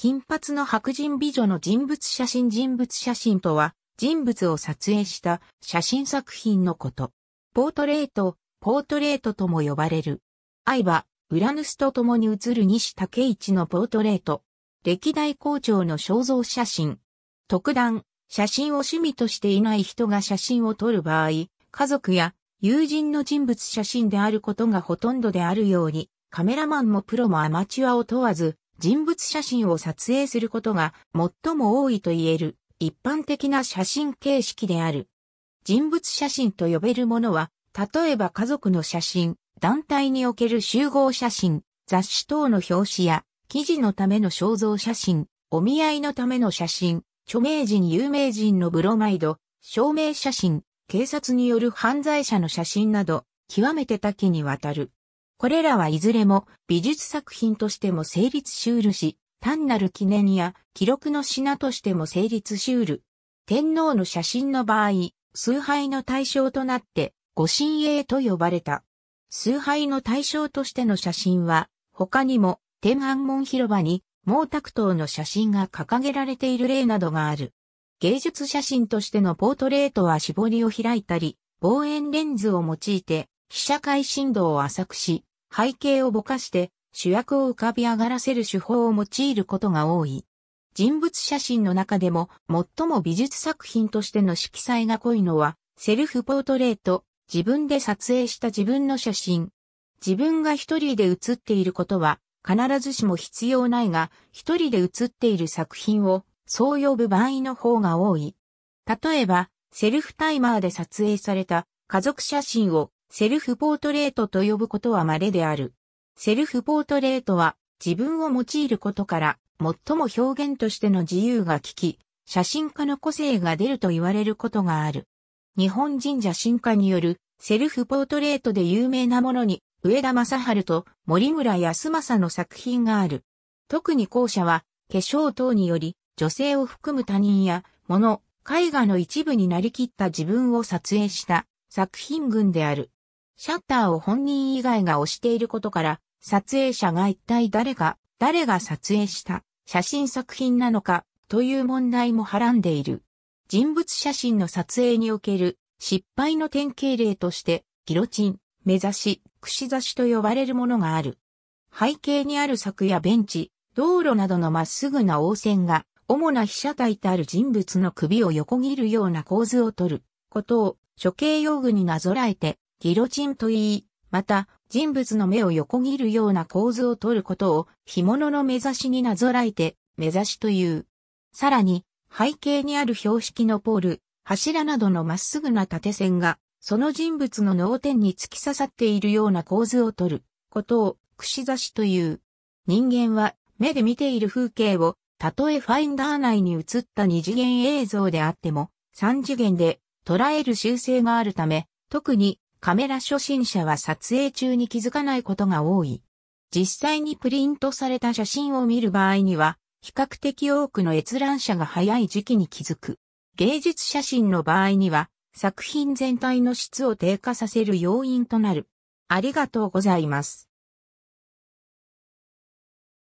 金髪の白人美女の人物写真人物写真とは、人物を撮影した写真作品のこと。ポートレート、ポートレートとも呼ばれる。愛馬、ウラヌスと共に写る西竹一のポートレート。歴代校長の肖像写真。特段、写真を趣味としていない人が写真を撮る場合、家族や友人の人物写真であることがほとんどであるように、カメラマンもプロもアマチュアを問わず、人物写真を撮影することが最も多いと言える一般的な写真形式である。人物写真と呼べるものは、例えば家族の写真、団体における集合写真、雑誌等の表紙や、記事のための肖像写真、お見合いのための写真、著名人有名人のブロマイド、証明写真、警察による犯罪者の写真など、極めて多岐にわたる。これらはいずれも美術作品としても成立しうるし、単なる記念や記録の品としても成立しうる。天皇の写真の場合、崇拝の対象となって、御神影と呼ばれた。崇拝の対象としての写真は、他にも天安門広場に毛沢東の写真が掲げられている例などがある。芸術写真としてのポートレートは絞りを開いたり、望遠レンズを用いて、被写界深度を浅くし、背景をぼかして主役を浮かび上がらせる手法を用いることが多い。人物写真の中でも最も美術作品としての色彩が濃いのはセルフポートレート、自分で撮影した自分の写真。自分が一人で写っていることは必ずしも必要ないが、一人で写っている作品をそう呼ぶ場合の方が多い。例えば、セルフタイマーで撮影された家族写真をセルフポートレートと呼ぶことは稀である。セルフポートレートは自分を用いることから最も表現としての自由が利き、写真家の個性が出ると言われることがある。日本人写真家によるセルフポートレートで有名なものに上田正春と森村康政の作品がある。特に後者は化粧等により女性を含む他人や物、絵画の一部になりきった自分を撮影した作品群である。シャッターを本人以外が押していることから、撮影者が一体誰が、誰が撮影した写真作品なのかという問題もはらんでいる。人物写真の撮影における失敗の典型例として、ギロチン、目指し、串刺しと呼ばれるものがある。背景にある柵やベンチ、道路などのまっすぐな応線が、主な被写体ある人物の首を横切るような構図をとることを処刑用具になぞらえてギロチンと言い、また、人物の目を横切るような構図を取ることを、干物の目指しになぞらえて、目指しという。さらに、背景にある標識のポール、柱などのまっすぐな縦線が、その人物の脳天に突き刺さっているような構図を取ることを串刺しという。人間は目で見ている風景を、たとえファインダー内に映った二次元映像であっても、三次元で捉える習性があるため、特にカメラ初心者は撮影中に気づかないことが多い。実際にプリントされた写真を見る場合には、比較的多くの閲覧者が早い時期に気づく。芸術写真の場合には、作品全体の質を低下させる要因となる。ありがとうございます。